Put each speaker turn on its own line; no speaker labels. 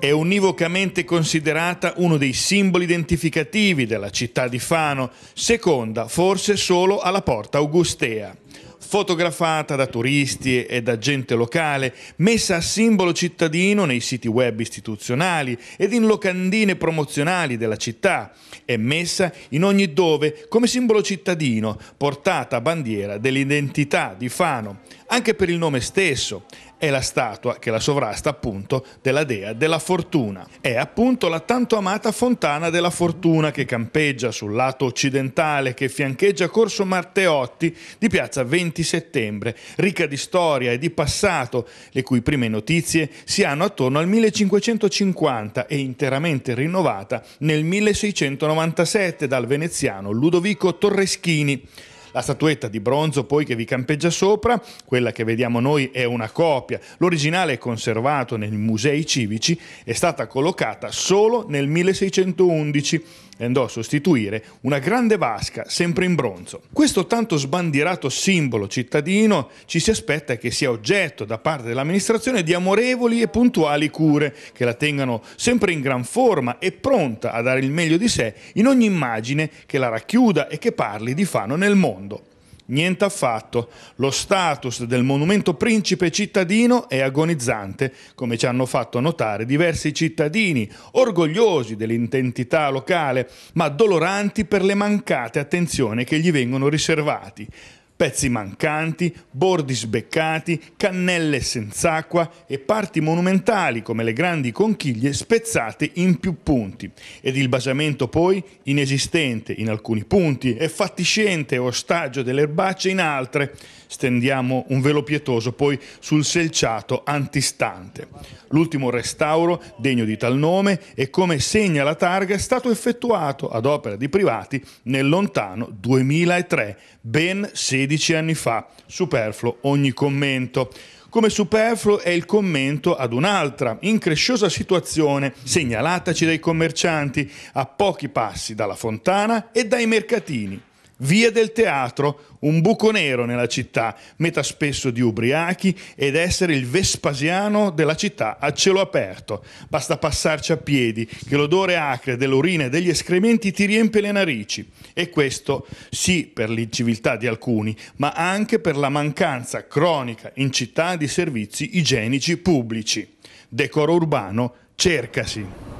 è univocamente considerata uno dei simboli identificativi della città di Fano, seconda forse solo alla Porta Augustea. Fotografata da turisti e da gente locale, messa a simbolo cittadino nei siti web istituzionali ed in locandine promozionali della città, e messa in ogni dove come simbolo cittadino, portata bandiera dell'identità di Fano, anche per il nome stesso. È la statua che la sovrasta appunto della dea della fortuna. È appunto la tanto amata fontana della fortuna che campeggia sul lato occidentale che fiancheggia Corso Marteotti di piazza 20 settembre, ricca di storia e di passato, le cui prime notizie si hanno attorno al 1550 e interamente rinnovata nel 1697 dal veneziano Ludovico Torreschini. La statuetta di bronzo poi che vi campeggia sopra, quella che vediamo noi è una copia, l'originale è conservato nei musei civici, è stata collocata solo nel 1611 e andò a sostituire una grande vasca sempre in bronzo. Questo tanto sbandierato simbolo cittadino ci si aspetta che sia oggetto da parte dell'amministrazione di amorevoli e puntuali cure che la tengano sempre in gran forma e pronta a dare il meglio di sé in ogni immagine che la racchiuda e che parli di Fano nel mondo mondo. Niente affatto, lo status del monumento principe cittadino è agonizzante, come ci hanno fatto notare diversi cittadini, orgogliosi dell'identità locale, ma doloranti per le mancate attenzioni che gli vengono riservati pezzi mancanti, bordi sbeccati, cannelle senza acqua e parti monumentali come le grandi conchiglie spezzate in più punti ed il basamento poi inesistente in alcuni punti e fatiscente ostaggio delle erbacce in altre. Stendiamo un velo pietoso poi sul selciato antistante. L'ultimo restauro, degno di tal nome e come segna la targa, è stato effettuato ad opera di privati nel lontano 2003, ben 16 16 anni fa. Superfluo ogni commento come superfluo è il commento ad un'altra incresciosa situazione segnalataci dai commercianti a pochi passi dalla fontana e dai mercatini. Via del teatro, un buco nero nella città, meta spesso di ubriachi ed essere il Vespasiano della città a cielo aperto. Basta passarci a piedi, che l'odore acre dell'urina e degli escrementi ti riempie le narici. E questo sì per l'inciviltà di alcuni, ma anche per la mancanza cronica in città di servizi igienici pubblici. Decoro urbano, cercasi.